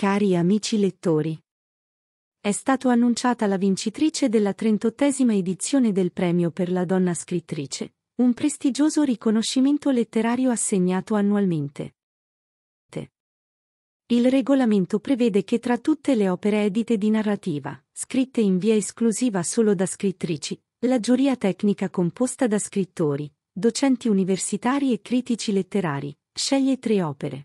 Cari amici lettori. È stato annunciata la vincitrice della 38esima edizione del Premio per la Donna Scrittrice, un prestigioso riconoscimento letterario assegnato annualmente. Il regolamento prevede che tra tutte le opere edite di narrativa, scritte in via esclusiva solo da scrittrici, la giuria tecnica composta da scrittori, docenti universitari e critici letterari, sceglie tre opere.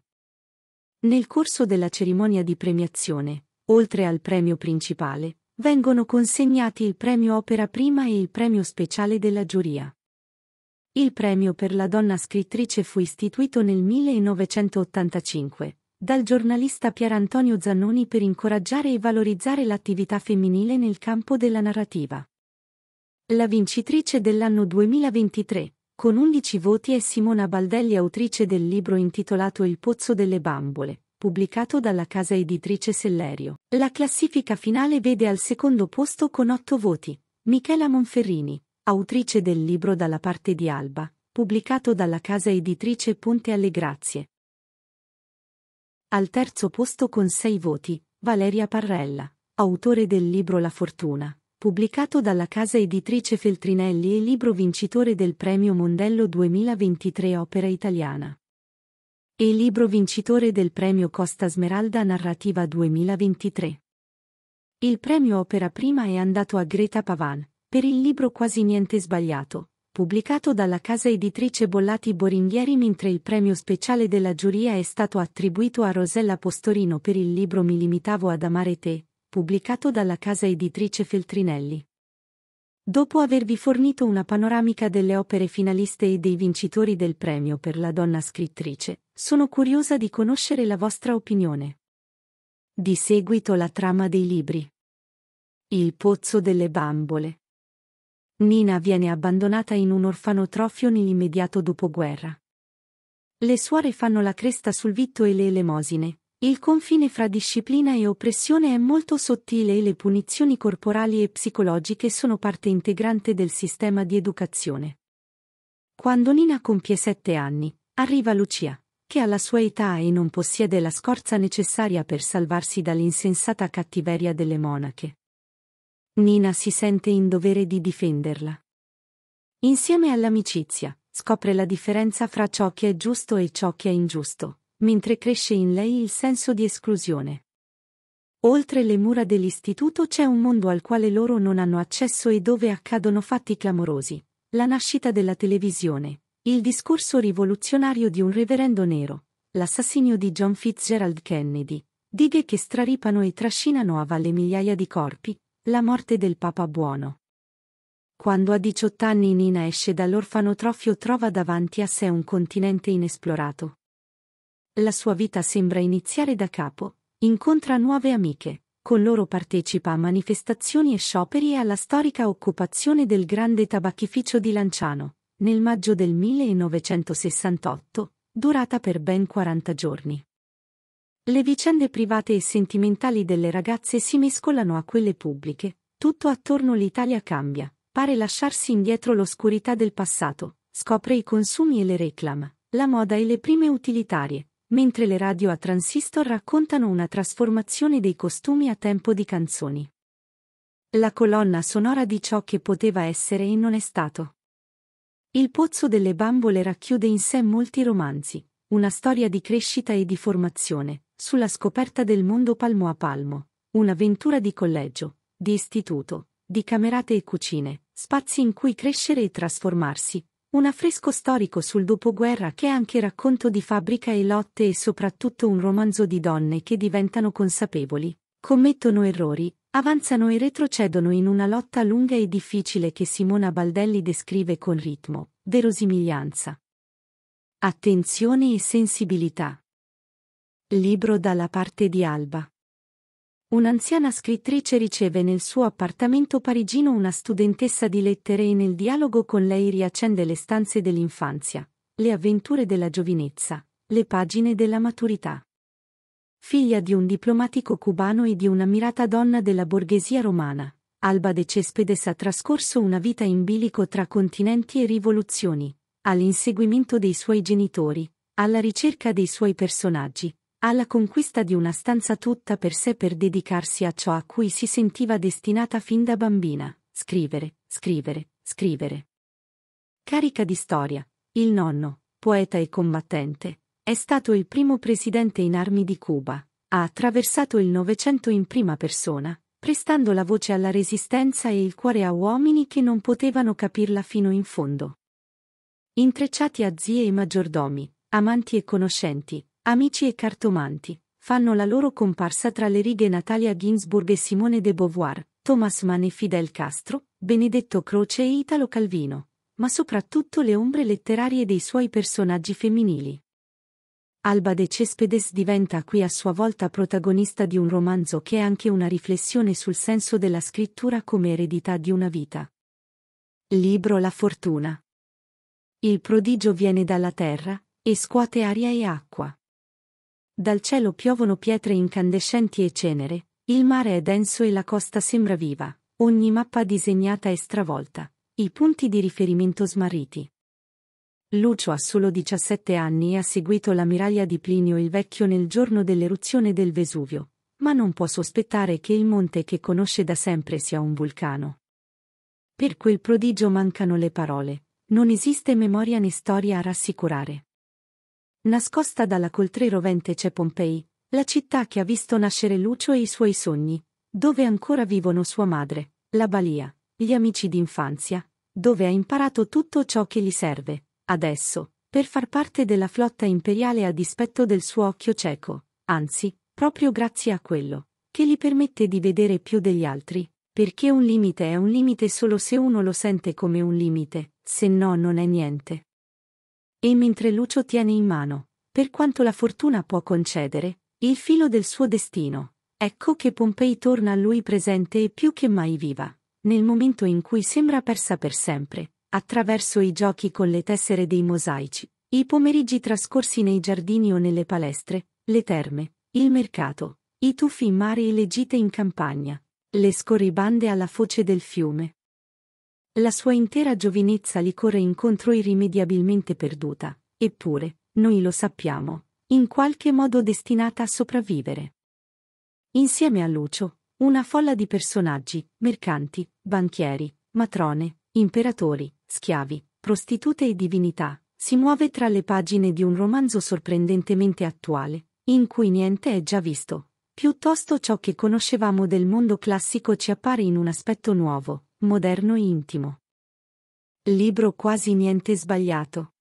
Nel corso della cerimonia di premiazione, oltre al premio principale, vengono consegnati il premio opera prima e il premio speciale della giuria. Il premio per la donna scrittrice fu istituito nel 1985 dal giornalista Pier Antonio Zannoni per incoraggiare e valorizzare l'attività femminile nel campo della narrativa. La vincitrice dell'anno 2023, con 11 voti è Simona Baldelli autrice del libro intitolato Il pozzo delle bambole, pubblicato dalla casa editrice Sellerio. La classifica finale vede al secondo posto con 8 voti Michela Monferrini, autrice del libro Dalla parte di Alba, pubblicato dalla casa editrice Ponte alle Grazie. Al terzo posto con 6 voti Valeria Parrella, autore del libro La fortuna pubblicato dalla casa editrice Feltrinelli e libro vincitore del Premio Mondello 2023 Opera Italiana. E libro vincitore del Premio Costa Smeralda Narrativa 2023. Il premio Opera Prima è andato a Greta Pavan, per il libro Quasi niente sbagliato, pubblicato dalla casa editrice Bollati Boringhieri mentre il premio speciale della giuria è stato attribuito a Rosella Postorino per il libro Mi limitavo ad amare te, pubblicato dalla casa editrice Feltrinelli. Dopo avervi fornito una panoramica delle opere finaliste e dei vincitori del premio per la donna scrittrice, sono curiosa di conoscere la vostra opinione. Di seguito la trama dei libri. Il pozzo delle bambole. Nina viene abbandonata in un orfanotrofio nell'immediato dopoguerra. Le suore fanno la cresta sul vitto e le elemosine, il confine fra disciplina e oppressione è molto sottile e le punizioni corporali e psicologiche sono parte integrante del sistema di educazione. Quando Nina compie sette anni, arriva Lucia, che ha la sua età e non possiede la scorza necessaria per salvarsi dall'insensata cattiveria delle monache. Nina si sente in dovere di difenderla. Insieme all'amicizia, scopre la differenza fra ciò che è giusto e ciò che è ingiusto, mentre cresce in lei il senso di esclusione. Oltre le mura dell'istituto c'è un mondo al quale loro non hanno accesso e dove accadono fatti clamorosi, la nascita della televisione, il discorso rivoluzionario di un reverendo nero, l'assassinio di John Fitzgerald Kennedy, dighe che straripano e trascinano a valle migliaia di corpi, la morte del Papa Buono. Quando a 18 anni Nina esce dall'orfanotrofio trova davanti a sé un continente inesplorato, la sua vita sembra iniziare da capo, incontra nuove amiche, con loro partecipa a manifestazioni e scioperi e alla storica occupazione del grande tabacchificio di Lanciano, nel maggio del 1968, durata per ben 40 giorni. Le vicende private e sentimentali delle ragazze si mescolano a quelle pubbliche, tutto attorno l'Italia cambia, pare lasciarsi indietro l'oscurità del passato, scopre i consumi e le reclama, la moda e le prime utilitarie, mentre le radio a transistor raccontano una trasformazione dei costumi a tempo di canzoni. La colonna sonora di ciò che poteva essere e non è stato. Il pozzo delle bambole racchiude in sé molti romanzi, una storia di crescita e di formazione, sulla scoperta del mondo palmo a palmo, un'avventura di collegio, di istituto, di camerate e cucine, spazi in cui crescere e trasformarsi, un affresco storico sul dopoguerra che è anche racconto di fabbrica e lotte e soprattutto un romanzo di donne che diventano consapevoli, commettono errori, avanzano e retrocedono in una lotta lunga e difficile che Simona Baldelli descrive con ritmo, verosimiglianza. Attenzione e sensibilità. Libro dalla parte di Alba. Un'anziana scrittrice riceve nel suo appartamento parigino una studentessa di lettere e nel dialogo con lei riaccende le stanze dell'infanzia, le avventure della giovinezza, le pagine della maturità. Figlia di un diplomatico cubano e di un'ammirata donna della borghesia romana, Alba de Cespedes ha trascorso una vita in bilico tra continenti e rivoluzioni, all'inseguimento dei suoi genitori, alla ricerca dei suoi personaggi, alla conquista di una stanza tutta per sé per dedicarsi a ciò a cui si sentiva destinata fin da bambina, scrivere, scrivere, scrivere. Carica di storia, il nonno, poeta e combattente, è stato il primo presidente in armi di Cuba, ha attraversato il Novecento in prima persona, prestando la voce alla resistenza e il cuore a uomini che non potevano capirla fino in fondo. Intrecciati a zie e maggiordomi, amanti e conoscenti, Amici e cartomanti, fanno la loro comparsa tra le righe Natalia Ginsburg e Simone de Beauvoir, Thomas Mann e Fidel Castro, Benedetto Croce e Italo Calvino, ma soprattutto le ombre letterarie dei suoi personaggi femminili. Alba de Cespedes diventa qui a sua volta protagonista di un romanzo che è anche una riflessione sul senso della scrittura come eredità di una vita. Libro La fortuna. Il prodigio viene dalla terra e scuote aria e acqua. Dal cielo piovono pietre incandescenti e cenere, il mare è denso e la costa sembra viva, ogni mappa disegnata è stravolta, i punti di riferimento smarriti. Lucio ha solo 17 anni e ha seguito l'ammiraglia di Plinio il Vecchio nel giorno dell'eruzione del Vesuvio, ma non può sospettare che il monte che conosce da sempre sia un vulcano. Per quel prodigio mancano le parole, non esiste memoria né storia a rassicurare. Nascosta dalla coltre rovente c'è Pompei, la città che ha visto nascere Lucio e i suoi sogni, dove ancora vivono sua madre, la balia, gli amici d'infanzia, dove ha imparato tutto ciò che gli serve, adesso, per far parte della flotta imperiale a dispetto del suo occhio cieco, anzi, proprio grazie a quello, che gli permette di vedere più degli altri, perché un limite è un limite solo se uno lo sente come un limite, se no non è niente. E mentre Lucio tiene in mano, per quanto la fortuna può concedere, il filo del suo destino, ecco che Pompei torna a lui presente e più che mai viva, nel momento in cui sembra persa per sempre, attraverso i giochi con le tessere dei mosaici, i pomeriggi trascorsi nei giardini o nelle palestre, le terme, il mercato, i tuffi in mare e le gite in campagna, le scorribande alla foce del fiume, la sua intera giovinezza gli corre incontro irrimediabilmente perduta, eppure, noi lo sappiamo, in qualche modo destinata a sopravvivere. Insieme a Lucio, una folla di personaggi, mercanti, banchieri, matrone, imperatori, schiavi, prostitute e divinità, si muove tra le pagine di un romanzo sorprendentemente attuale, in cui niente è già visto. Piuttosto ciò che conoscevamo del mondo classico ci appare in un aspetto nuovo, Moderno intimo. Libro quasi niente sbagliato.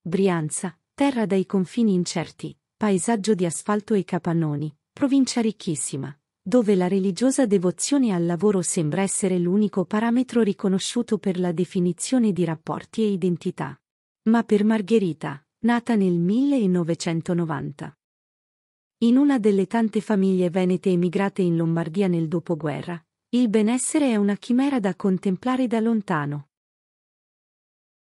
Brianza, terra dai confini incerti, paesaggio di asfalto e capannoni, provincia ricchissima, dove la religiosa devozione al lavoro sembra essere l'unico parametro riconosciuto per la definizione di rapporti e identità. Ma per Margherita, nata nel 1990. In una delle tante famiglie venete emigrate in Lombardia nel dopoguerra, il benessere è una chimera da contemplare da lontano.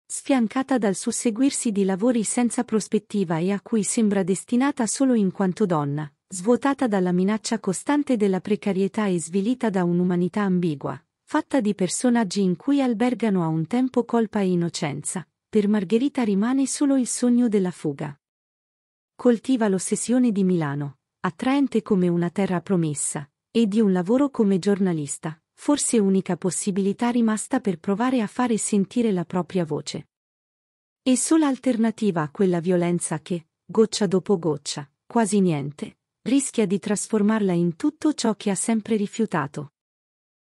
Sfiancata dal susseguirsi di lavori senza prospettiva e a cui sembra destinata solo in quanto donna, svuotata dalla minaccia costante della precarietà e svilita da un'umanità ambigua, fatta di personaggi in cui albergano a un tempo colpa e innocenza, per Margherita rimane solo il sogno della fuga. Coltiva l'ossessione di Milano, attraente come una terra promessa, e di un lavoro come giornalista, forse unica possibilità rimasta per provare a fare sentire la propria voce. E sola alternativa a quella violenza che, goccia dopo goccia, quasi niente, rischia di trasformarla in tutto ciò che ha sempre rifiutato.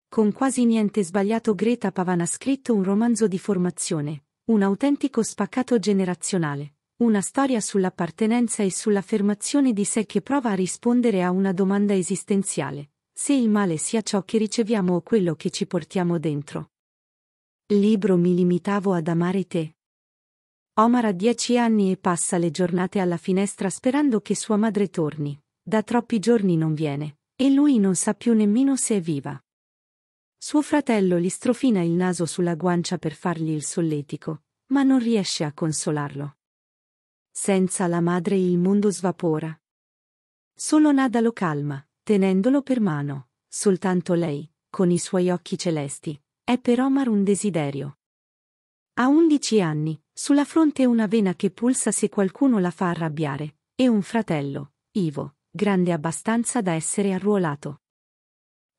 Con quasi niente sbagliato Greta Pavan ha scritto un romanzo di formazione, un autentico spaccato generazionale una storia sull'appartenenza e sull'affermazione di sé che prova a rispondere a una domanda esistenziale, se il male sia ciò che riceviamo o quello che ci portiamo dentro. Libro Mi limitavo ad amare te. Omar ha dieci anni e passa le giornate alla finestra sperando che sua madre torni. Da troppi giorni non viene, e lui non sa più nemmeno se è viva. Suo fratello gli strofina il naso sulla guancia per fargli il solletico, ma non riesce a consolarlo. Senza la madre il mondo svapora. Solo Nada lo calma, tenendolo per mano, soltanto lei, con i suoi occhi celesti, è per Omar un desiderio. A undici anni, sulla fronte una vena che pulsa se qualcuno la fa arrabbiare, e un fratello, Ivo, grande abbastanza da essere arruolato.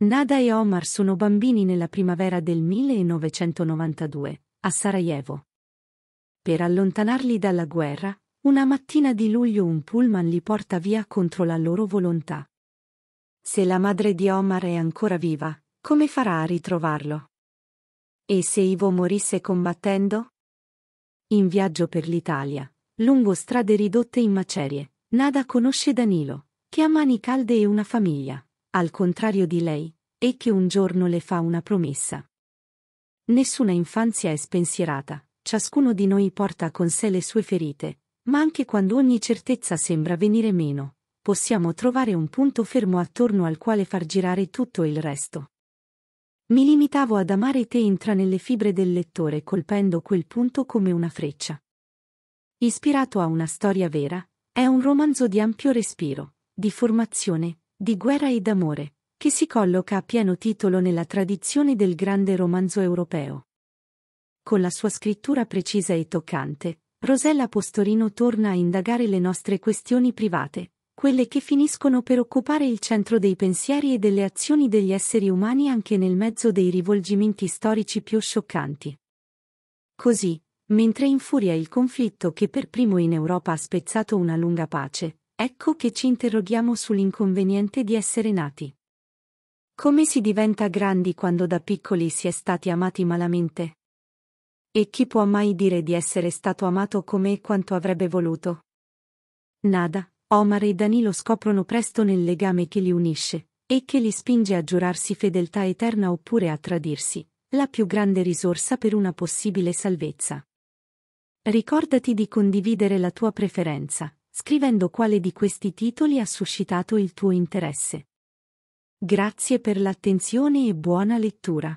Nada e Omar sono bambini nella primavera del 1992, a Sarajevo. Per allontanarli dalla guerra, una mattina di luglio un pullman li porta via contro la loro volontà. Se la madre di Omar è ancora viva, come farà a ritrovarlo? E se Ivo morisse combattendo? In viaggio per l'Italia, lungo strade ridotte in macerie, Nada conosce Danilo, che ha mani calde e una famiglia, al contrario di lei, e che un giorno le fa una promessa. Nessuna infanzia è spensierata, ciascuno di noi porta con sé le sue ferite, ma anche quando ogni certezza sembra venire meno, possiamo trovare un punto fermo attorno al quale far girare tutto il resto. Mi limitavo ad amare te entra nelle fibre del lettore colpendo quel punto come una freccia. Ispirato a una storia vera, è un romanzo di ampio respiro, di formazione, di guerra e d'amore, che si colloca a pieno titolo nella tradizione del grande romanzo europeo. Con la sua scrittura precisa e toccante, Rosella Postorino torna a indagare le nostre questioni private, quelle che finiscono per occupare il centro dei pensieri e delle azioni degli esseri umani anche nel mezzo dei rivolgimenti storici più scioccanti. Così, mentre infuria il conflitto che per primo in Europa ha spezzato una lunga pace, ecco che ci interroghiamo sull'inconveniente di essere nati. Come si diventa grandi quando da piccoli si è stati amati malamente? E chi può mai dire di essere stato amato come e quanto avrebbe voluto? Nada, Omar e Danilo scoprono presto nel legame che li unisce, e che li spinge a giurarsi fedeltà eterna oppure a tradirsi, la più grande risorsa per una possibile salvezza. Ricordati di condividere la tua preferenza, scrivendo quale di questi titoli ha suscitato il tuo interesse. Grazie per l'attenzione e buona lettura.